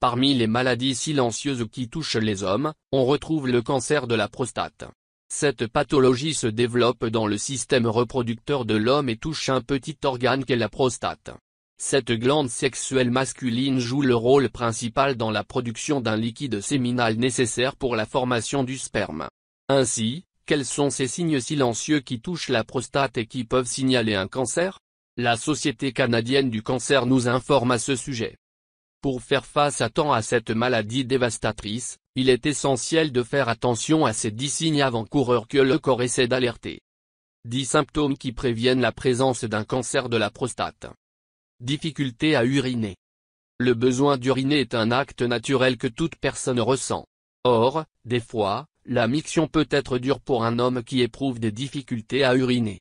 Parmi les maladies silencieuses qui touchent les hommes, on retrouve le cancer de la prostate. Cette pathologie se développe dans le système reproducteur de l'homme et touche un petit organe qu'est la prostate. Cette glande sexuelle masculine joue le rôle principal dans la production d'un liquide séminal nécessaire pour la formation du sperme. Ainsi, quels sont ces signes silencieux qui touchent la prostate et qui peuvent signaler un cancer La Société canadienne du cancer nous informe à ce sujet. Pour faire face à temps à cette maladie dévastatrice, il est essentiel de faire attention à ces 10 signes avant-coureurs que le corps essaie d'alerter. 10 symptômes qui préviennent la présence d'un cancer de la prostate. Difficulté à uriner. Le besoin d'uriner est un acte naturel que toute personne ressent. Or, des fois, la miction peut être dure pour un homme qui éprouve des difficultés à uriner.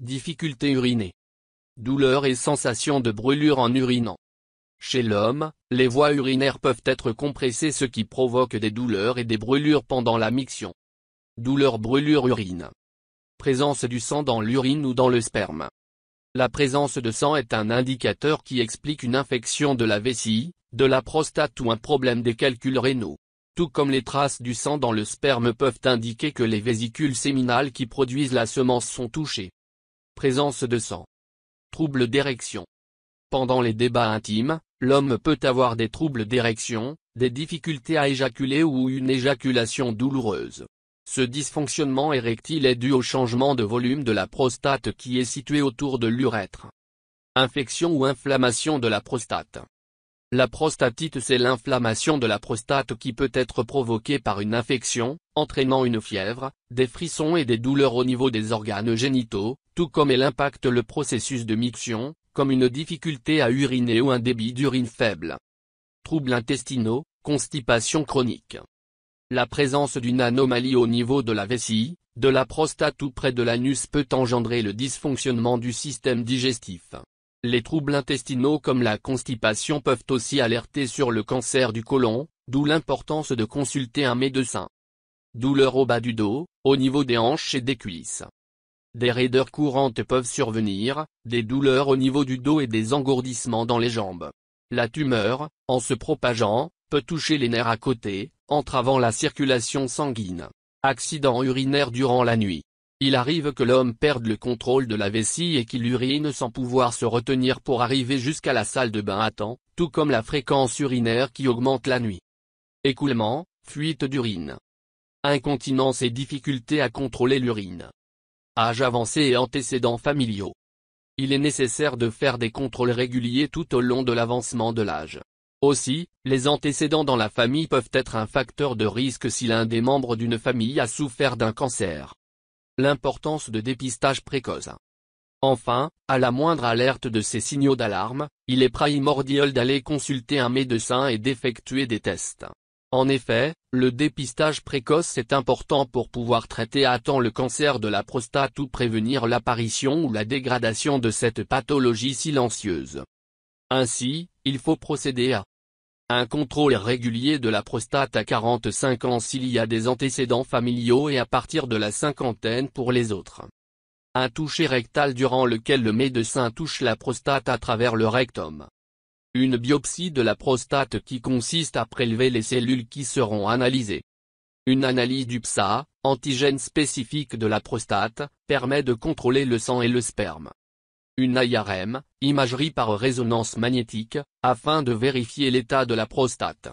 Difficulté uriner. Douleur et sensation de brûlure en urinant. Chez l'homme, les voies urinaires peuvent être compressées ce qui provoque des douleurs et des brûlures pendant la miction. Douleur brûlure urine. Présence du sang dans l'urine ou dans le sperme. La présence de sang est un indicateur qui explique une infection de la vessie, de la prostate ou un problème des calculs rénaux. Tout comme les traces du sang dans le sperme peuvent indiquer que les vésicules séminales qui produisent la semence sont touchées. Présence de sang. Troubles d'érection. Pendant les débats intimes, l'homme peut avoir des troubles d'érection, des difficultés à éjaculer ou une éjaculation douloureuse. Ce dysfonctionnement érectile est dû au changement de volume de la prostate qui est située autour de l'urètre. Infection ou inflammation de la prostate. La prostatite c'est l'inflammation de la prostate qui peut être provoquée par une infection, entraînant une fièvre, des frissons et des douleurs au niveau des organes génitaux, tout comme elle impacte le processus de miction, comme une difficulté à uriner ou un débit d'urine faible. Troubles intestinaux, constipation chronique. La présence d'une anomalie au niveau de la vessie, de la prostate ou près de l'anus peut engendrer le dysfonctionnement du système digestif. Les troubles intestinaux comme la constipation peuvent aussi alerter sur le cancer du côlon, d'où l'importance de consulter un médecin. Douleur au bas du dos, au niveau des hanches et des cuisses. Des raideurs courantes peuvent survenir, des douleurs au niveau du dos et des engourdissements dans les jambes. La tumeur, en se propageant, peut toucher les nerfs à côté, entravant la circulation sanguine. Accident urinaire durant la nuit. Il arrive que l'homme perde le contrôle de la vessie et qu'il urine sans pouvoir se retenir pour arriver jusqu'à la salle de bain à temps, tout comme la fréquence urinaire qui augmente la nuit. Écoulement, fuite d'urine. Incontinence et difficulté à contrôler l'urine âge avancé et antécédents familiaux. Il est nécessaire de faire des contrôles réguliers tout au long de l'avancement de l'âge. Aussi, les antécédents dans la famille peuvent être un facteur de risque si l'un des membres d'une famille a souffert d'un cancer. L'importance de dépistage précoce. Enfin, à la moindre alerte de ces signaux d'alarme, il est primordial d'aller consulter un médecin et d'effectuer des tests. En effet, le dépistage précoce est important pour pouvoir traiter à temps le cancer de la prostate ou prévenir l'apparition ou la dégradation de cette pathologie silencieuse. Ainsi, il faut procéder à un contrôle régulier de la prostate à 45 ans s'il y a des antécédents familiaux et à partir de la cinquantaine pour les autres. Un toucher rectal durant lequel le médecin touche la prostate à travers le rectum. Une biopsie de la prostate qui consiste à prélever les cellules qui seront analysées. Une analyse du PSA, antigène spécifique de la prostate, permet de contrôler le sang et le sperme. Une IRM, e imagerie par résonance magnétique, afin de vérifier l'état de la prostate.